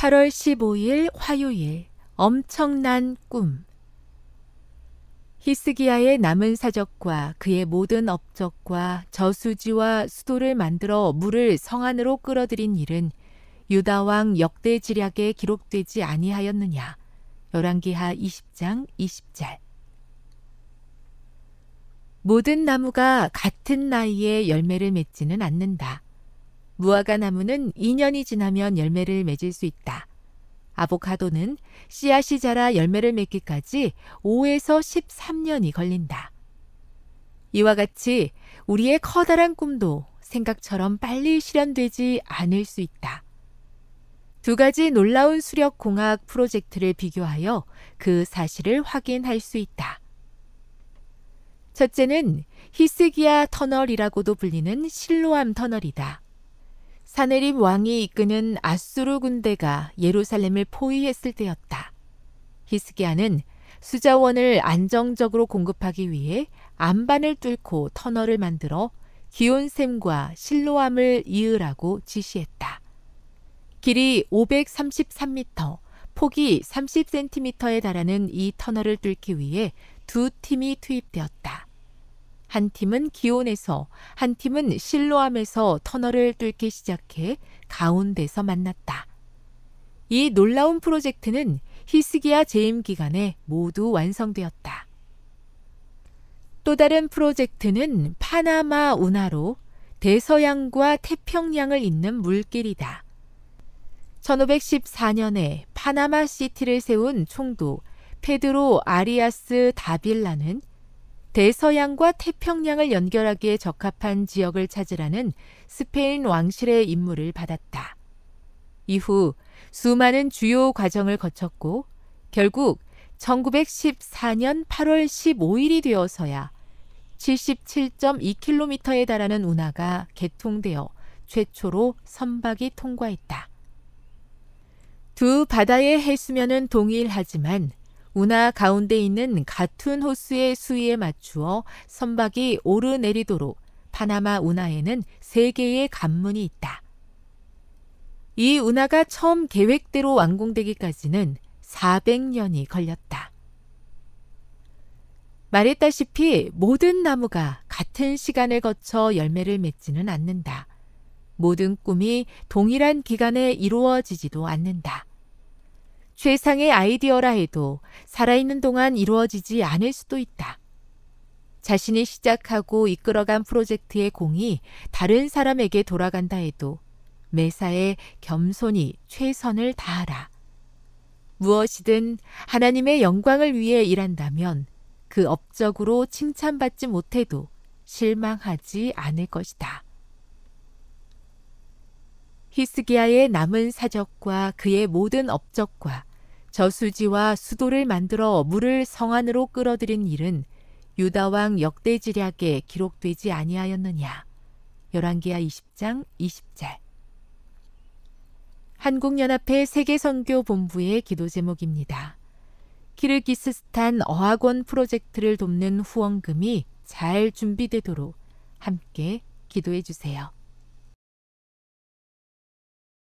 8월 15일 화요일 엄청난 꿈 히스기야의 남은 사적과 그의 모든 업적과 저수지와 수도를 만들어 물을 성 안으로 끌어들인 일은 유다 왕 역대 지략에 기록되지 아니하였느냐. 열왕기하 20장 20절. 모든 나무가 같은 나이에 열매를 맺지는 않는다. 무화과 나무는 2년이 지나면 열매를 맺을 수 있다. 아보카도는 씨앗이 자라 열매를 맺기까지 5에서 13년이 걸린다. 이와 같이 우리의 커다란 꿈도 생각처럼 빨리 실현되지 않을 수 있다. 두 가지 놀라운 수력 공학 프로젝트를 비교하여 그 사실을 확인할 수 있다. 첫째는 히스기야 터널이라고도 불리는 실로암 터널이다. 사내립 왕이 이끄는 아수르 군대가 예루살렘을 포위했을 때였다. 히스기야는 수자원을 안정적으로 공급하기 위해 안반을 뚫고 터널을 만들어 기온샘과 실로암을 이으라고 지시했다. 길이 533m, 폭이 30cm에 달하는 이 터널을 뚫기 위해 두 팀이 투입되었다. 한 팀은 기온에서, 한 팀은 실로암에서 터널을 뚫기 시작해 가운데서 만났다. 이 놀라운 프로젝트는 히스기야 재임 기간에 모두 완성되었다. 또 다른 프로젝트는 파나마 운하로 대서양과 태평양을 잇는 물길이다. 1514년에 파나마 시티를 세운 총도 페드로 아리아스 다빌라는 대서양과 태평양을 연결하기에 적합한 지역을 찾으라는 스페인 왕실의 임무를 받았다. 이후 수많은 주요 과정을 거쳤고 결국 1914년 8월 15일이 되어서야 77.2km에 달하는 운하가 개통되어 최초로 선박이 통과했다. 두 바다의 해수면은 동일하지만 운하 가운데 있는 같은 호수의 수위에 맞추어 선박이 오르내리도록 파나마 운하에는 세 개의 관문이 있다. 이 운하가 처음 계획대로 완공되기까지는 400년이 걸렸다. 말했다시피 모든 나무가 같은 시간을 거쳐 열매를 맺지는 않는다. 모든 꿈이 동일한 기간에 이루어지지도 않는다. 세상의 아이디어라 해도 살아있는 동안 이루어지지 않을 수도 있다. 자신이 시작하고 이끌어간 프로젝트의 공이 다른 사람에게 돌아간다 해도 매사에 겸손히 최선을 다하라. 무엇이든 하나님의 영광을 위해 일한다면 그 업적으로 칭찬받지 못해도 실망하지 않을 것이다. 히스기야의 남은 사적과 그의 모든 업적과 저수지와 수도를 만들어 물을 성 안으로 끌어들인 일은 유다왕 역대지략에 기록되지 아니하였느냐. 1 1기하 20장 20절. 한국연합회 세계선교본부의 기도 제목입니다. 키르기스스탄 어학원 프로젝트를 돕는 후원금이 잘 준비되도록 함께 기도해 주세요.